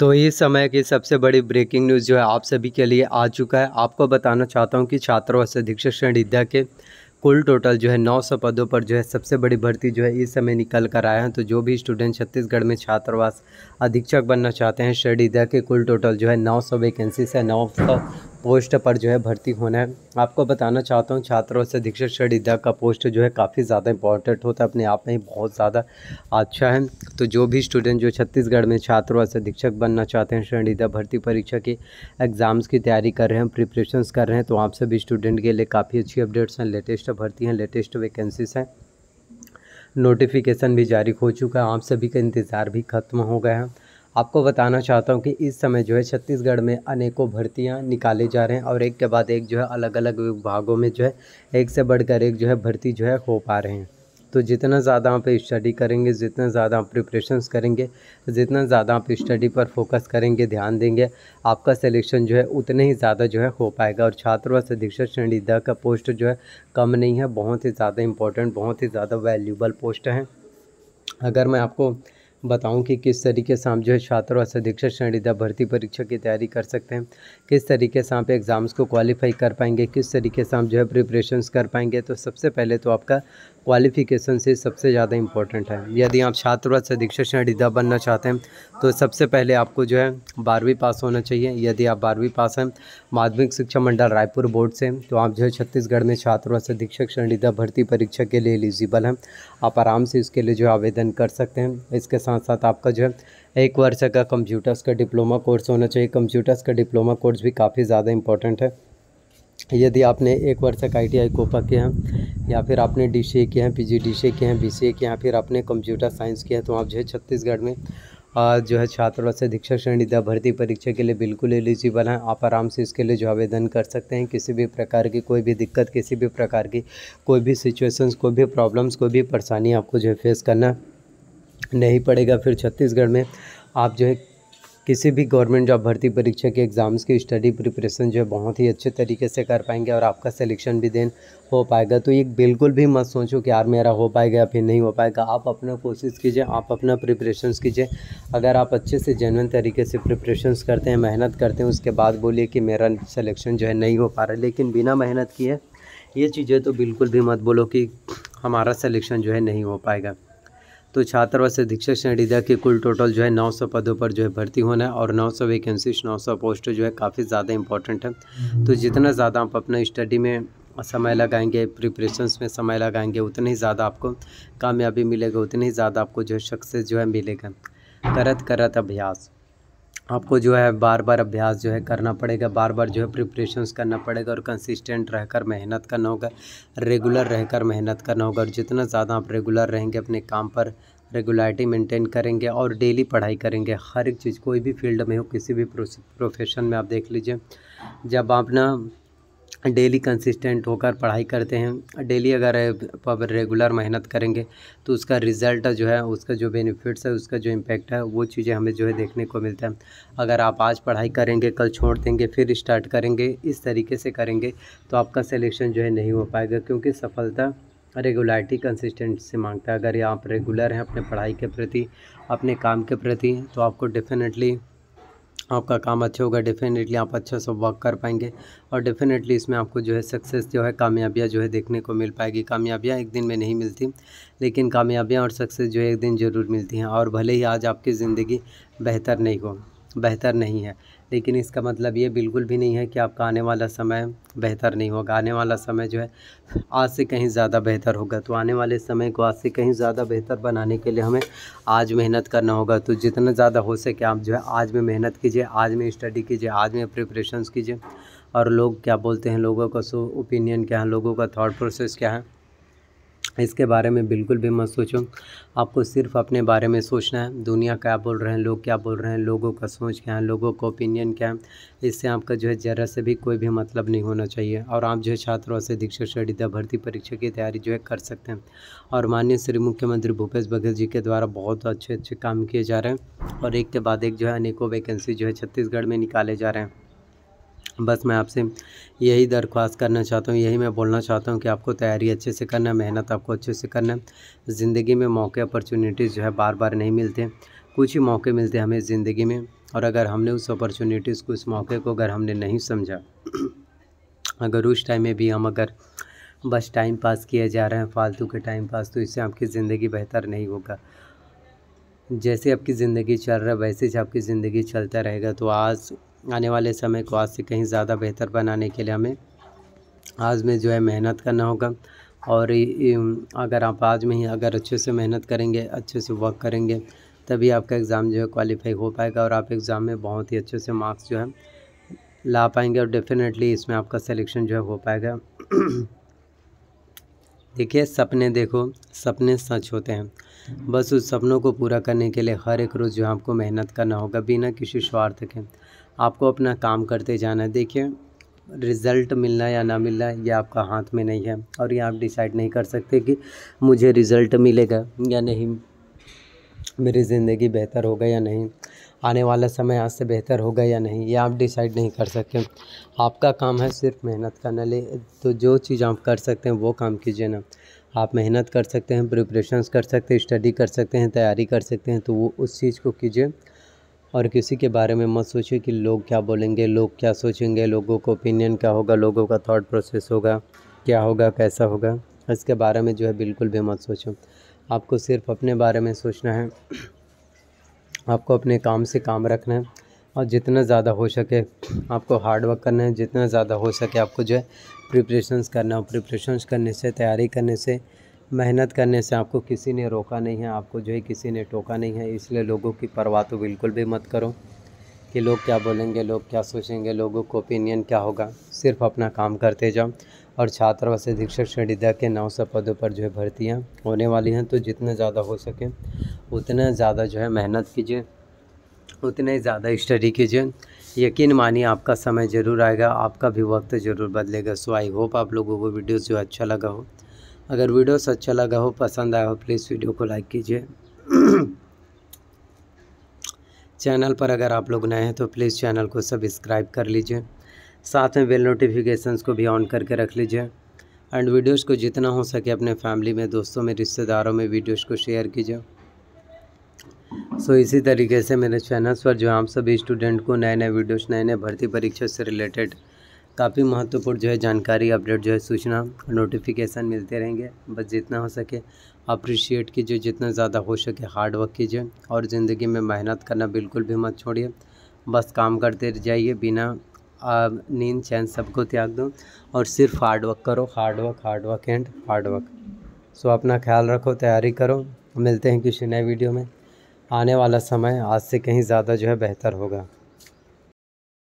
तो इस समय की सबसे बड़ी ब्रेकिंग न्यूज़ जो है आप सभी के लिए आ चुका है आपको बताना चाहता हूँ कि छात्रों से अधीक्षक श्रेणी विद्या के कुल टोटल जो है 900 पदों पर जो है सबसे बड़ी भर्ती जो है इस समय निकल कर आए हैं तो जो भी स्टूडेंट छत्तीसगढ़ में छात्रावास अधीक्षक बनना चाहते हैं श्रेणी विद्या के कुल टोटल जो है 900 वैकेंसी है 900 पोस्ट पर जो है भर्ती होना है आपको बताना चाहता हूँ छात्रों से दीक्षित शरीदा का पोस्ट जो है काफ़ी ज़्यादा इंपॉर्टेंट होता है अपने आप में ही बहुत ज़्यादा अच्छा है तो जो भी स्टूडेंट जो छत्तीसगढ़ में छात्रों से अधीक्षक बनना चाहते हैं शरीदा भर्ती परीक्षा की एग्ज़ाम्स की तैयारी कर रहे हैं प्रिपरेशन कर रहे हैं तो आप सभी स्टूडेंट के लिए काफ़ी अच्छी अपडेट्स हैं लेटेस्ट भर्ती हैं लेटेस्ट वैकेंसीज हैं नोटिफिकेशन भी जारी हो चुका है आप सभी का इंतज़ार भी खत्म हो गया है आपको बताना चाहता हूँ कि इस समय जो है छत्तीसगढ़ में अनेकों भर्तियाँ निकाले जा रहे हैं और एक के बाद एक जो है अलग अलग विभागों में जो है एक से बढ़कर एक जो है भर्ती जो है हो पा रहे हैं तो जितना ज़्यादा आप स्टडी करेंगे जितना ज़्यादा आप प्रिपरेशन करेंगे जितना ज़्यादा आप स्टडी पर फोकस करेंगे ध्यान देंगे आपका सिलेक्शन जो है उतने ही ज़्यादा जो है हो पाएगा और छात्रवास अधीक्षक श्रेणी द का पोस्ट जो है कम नहीं है बहुत ही ज़्यादा इम्पोर्टेंट बहुत ही ज़्यादा वैल्यूबल पोस्ट है अगर मैं आपको बताऊं कि किस तरीके से हम जो है छात्र और अधीक्षक श्रेणीदा भर्ती परीक्षा की तैयारी कर सकते हैं किस तरीके से आप एग्ज़ाम्स को क्वालिफाई कर पाएंगे किस तरीके से हम जो है प्रिपरेशंस कर पाएंगे तो सबसे पहले तो आपका क्वालिफ़िकेशन से सबसे ज़्यादा इम्पोर्टेंट है यदि आप छात्रवत से दीक्षा शरणिदा बनना चाहते हैं तो सबसे पहले आपको जो है बारहवीं पास होना चाहिए यदि आप बारहवीं पास हैं माध्यमिक शिक्षा मंडल रायपुर बोर्ड से तो आप जो है छत्तीसगढ़ में छात्रवत से दीक्षक शरणिदा भर्ती परीक्षा के लिए एलिजिबल हैं आप आराम से इसके लिए जो आवेदन कर सकते हैं इसके साथ साथ आपका जो है एक वर्ष का कंप्यूटर्स का डिप्लोमा कोर्स होना चाहिए कंप्यूटर्स का डिप्लोमा कोर्स भी काफ़ी ज़्यादा इंपॉर्टेंट है यदि आपने एक वर्ष का आई टी आई कोपा किया है या फिर आपने डी सी ए किए हैं पी जी डी सी ए किए हैं बी सी ए किए या फिर आपने कंप्यूटर साइंस किया है तो आप जो है छत्तीसगढ़ में जो है छात्रवृत्ति अधीक्षक श्रेणीदा भर्ती परीक्षा के लिए बिल्कुल एलिजिबल हैं आप आराम से इसके लिए जो आवेदन कर सकते हैं किसी भी प्रकार की कोई भी दिक्कत किसी भी प्रकार की कोई भी सिचुएशंस कोई भी प्रॉब्लम्स कोई भी परेशानी आपको जो है फेस करना नहीं पड़ेगा फिर छत्तीसगढ़ में आप जो है किसी भी गवर्नमेंट जॉब भर्ती परीक्षा के एग्ज़ाम्स की स्टडी प्रिपरेशन जो है बहुत ही अच्छे तरीके से कर पाएंगे और आपका सिलेक्शन भी देन हो पाएगा तो ये बिल्कुल भी मत सोचो कि यार मेरा हो पाएगा या फिर नहीं हो पाएगा आप अपना कोशिश कीजिए आप अपना प्रिपरेशन कीजिए अगर आप अच्छे से जेनवन तरीके से प्रिपरेशन करते हैं मेहनत करते हैं उसके बाद बोलिए कि मेरा सलेक्शन जो है नहीं हो पा रहा लेकिन बिना मेहनत किए ये चीज़ें तो बिल्कुल भी मत बोलो कि हमारा सलेक्शन जो है नहीं हो पाएगा तो व अधीक्षक श्रेणीदा के कुल टोटल जो है 900 पदों पर जो है भर्ती होना है और 900 वैकेंसीज 900 पोस्ट जो है काफ़ी ज़्यादा इंपॉर्टेंट है हम्म। तो जितना ज़्यादा आप अपना स्टडी में समय लगाएंगे प्रिपरेशंस में समय लगाएंगे उतने ही ज़्यादा आपको कामयाबी मिलेगा उतने ही ज़्यादा आपको जो है सक्सेस जो है मिलेगा करत करत अभ्यास आपको जो है बार बार अभ्यास जो है करना पड़ेगा बार बार जो है प्रिपरेशंस करना पड़ेगा और कंसिस्टेंट रहकर मेहनत करना होगा रेगुलर रहकर मेहनत करना होगा और जितना ज़्यादा आप रेगुलर रहेंगे अपने काम पर रेगुलरिटी मेंटेन करेंगे और डेली पढ़ाई करेंगे हर एक चीज़ कोई भी फील्ड में हो किसी भी प्रोफेशन में आप देख लीजिए जब आप ना डेली कंसिस्टेंट होकर पढ़ाई करते हैं डेली अगर रेगुलर मेहनत करेंगे तो उसका रिज़ल्ट जो है उसका जो बेनिफिट्स है उसका जो इम्पेक्ट है वो चीज़ें हमें जो है देखने को मिलता है अगर आप आज पढ़ाई करेंगे कल छोड़ देंगे फिर स्टार्ट करेंगे इस तरीके से करेंगे तो आपका सिलेक्शन जो है नहीं हो पाएगा क्योंकि सफलता रेगुलरिटी कंसिस्टेंट से मांगता है अगर आप रेगुलर हैं अपने पढ़ाई के प्रति अपने काम के प्रति तो आपको डेफिनेटली आपका काम अच्छा होगा डेफिनेटली आप अच्छे से वर्क कर पाएंगे और डेफिनेटली इसमें आपको जो है सक्सेस जो है कामयाबियाँ जो है देखने को मिल पाएगी कामयाबियाँ एक दिन में नहीं मिलती लेकिन कामयाबियाँ और सक्सेस जो है एक दिन ज़रूर मिलती हैं और भले ही आज आपकी ज़िंदगी बेहतर नहीं हो बेहतर नहीं है लेकिन इसका मतलब ये बिल्कुल भी नहीं है कि आपका आने वाला समय बेहतर नहीं होगा आने वाला समय जो है आज से कहीं ज़्यादा बेहतर होगा तो आने वाले समय को आज से कहीं ज़्यादा बेहतर बनाने के लिए हमें आज मेहनत करना होगा तो जितना ज़्यादा हो सके आप जो है आज में मेहनत कीजिए आज में स्टडी कीजिए आज में प्रिपरेशन कीजिए और लोग क्या बोलते हैं लोगों का सो ओपिनियन क्या है लोगों का थाट प्रोसेस क्या है इसके बारे में बिल्कुल भी मत सोचो आपको सिर्फ अपने बारे में सोचना है दुनिया क्या बोल रहे हैं लोग क्या बोल रहे हैं लोगों का सोच क्या है लोगों का ओपिनियन क्या है इससे आपका जो है ज़रा से भी कोई भी मतलब नहीं होना चाहिए और आप जो है छात्रों से दीक्षा श्रेणी भर्ती परीक्षा की तैयारी जो है कर सकते हैं और माननीय श्री मुख्यमंत्री भूपेश बघेल जी के द्वारा बहुत अच्छे अच्छे काम किए जा रहे हैं और एक के बाद एक जो है अनेकों वैकेंसी जो है छत्तीसगढ़ में निकाले जा रहे हैं बस मैं आपसे यही दरख्वास्त करना चाहता हूँ यही मैं बोलना चाहता हूँ कि आपको तैयारी अच्छे से करना है मेहनत आपको अच्छे से करना ज़िंदगी में मौके अपॉर्चुनिटीज़ जो है बार बार नहीं मिलते कुछ ही मौके मिलते हमें ज़िंदगी में और अगर हमने उस अपॉर्चुनिटीज़ को उस मौके को अगर हमने नहीं समझा अगर उस टाइम में भी हम अगर बस टाइम पास किए जा रहे हैं फालतू के टाइम पास तो इससे आपकी ज़िंदगी बेहतर नहीं होगा जैसे आपकी ज़िंदगी चल रहा है वैसे ही आपकी ज़िंदगी चलता रहेगा तो आज आने वाले समय को आज से कहीं ज़्यादा बेहतर बनाने के लिए हमें आज में जो है मेहनत करना होगा और अगर आप आज में ही अगर अच्छे से मेहनत करेंगे अच्छे से वर्क करेंगे तभी आपका एग्ज़ाम जो है क्वालिफाई हो पाएगा और आप एग्ज़ाम में बहुत ही अच्छे से मार्क्स जो है ला पाएंगे और डेफिनेटली इसमें आपका सिलेक्शन जो है हो पाएगा देखिए सपने देखो सपने सच होते हैं बस उस सपनों को पूरा करने के लिए हर एक रोज़ जो है आपको मेहनत करना होगा बिना किसी स्वार्थ के आपको अपना काम करते जाना है देखिए रिज़ल्ट मिलना या ना मिलना ये आपका हाथ में नहीं है और ये आप डिसाइड नहीं कर सकते कि मुझे रिज़ल्ट मिलेगा या नहीं मेरी ज़िंदगी बेहतर होगा या नहीं आने वाला समय आज से बेहतर होगा या नहीं ये आप डिसाइड नहीं कर सकते आपका काम है सिर्फ मेहनत करना ले तो जो चीज़ आप कर सकते हैं वो काम कीजिए ना आप मेहनत कर सकते हैं प्रिपरेशंस कर सकते हैं स्टडी कर सकते हैं तैयारी कर सकते हैं तो वो उस चीज़ को कीजिए और किसी के बारे में मत सोचिए कि लोग क्या बोलेंगे लोग क्या सोचेंगे लोगों का ओपिनियन क्या होगा लोगों का थाट प्रोसेस होगा क्या होगा कैसा होगा इसके बारे में जो है बिल्कुल भी मत सोचो आपको सिर्फ अपने बारे में सोचना है आपको अपने काम से काम रखना है और जितना ज़्यादा हो सके आपको हार्ड वर्क करना है जितना ज़्यादा हो सके आपको जो है प्रिपरेशंस करना हो प्रिपरेशंस करने से तैयारी करने से मेहनत करने से आपको किसी ने रोका नहीं है आपको जो है किसी ने टोका नहीं है इसलिए लोगों की परवाह तो बिल्कुल भी मत करो कि लोग क्या बोलेंगे लोग क्या सोचेंगे लोगों को ओपिनियन क्या होगा सिर्फ अपना काम करते जाओ और छात्रावास अधीक्षक श्रेणीदा के नौ सौ पदों पर जो है भर्तियाँ होने वाली हैं तो जितना ज़्यादा हो सके उतना ज़्यादा जो है मेहनत कीजिए उतना ही ज़्यादा स्टडी कीजिए यकीन मानिए आपका समय ज़रूर आएगा आपका भी वक्त ज़रूर बदलेगा सो आई होप आप लोगों को वीडियो जो अच्छा लगा हो अगर वीडियोस अच्छा लगा हो पसंद आया हो प्लीज़ वीडियो को लाइक कीजिए चैनल पर अगर आप लोग नए हैं तो प्लीज़ चैनल को सब्सक्राइब कर लीजिए साथ में बेल नोटिफिकेशंस को भी ऑन करके रख लीजिए एंड वीडियोस को जितना हो सके अपने फैमिली में दोस्तों में रिश्तेदारों में वीडियोस को शेयर कीजिए सो so, इसी तरीके से मेरे चैनल्स पर जो हम सभी स्टूडेंट को नए नए वीडियोस नए नए भर्ती परीक्षा से रिलेटेड काफ़ी महत्वपूर्ण जो है जानकारी अपडेट जो है सूचना नोटिफिकेशन मिलते रहेंगे बस जितना हो सके अप्रिशिएट कीजिए जितना ज़्यादा हो सके हार्ड वर्क कीजिए और ज़िंदगी में मेहनत करना बिल्कुल भी मत छोड़िए बस काम करते जाइए बिना नींद चैन सबको त्याग दो और सिर्फ हार्ड वर्क करो hard work hard work and hard work so अपना ख्याल रखो तैयारी करो मिलते हैं किसी नए वीडियो में आने वाला समय आज से कहीं ज़्यादा जो है बेहतर होगा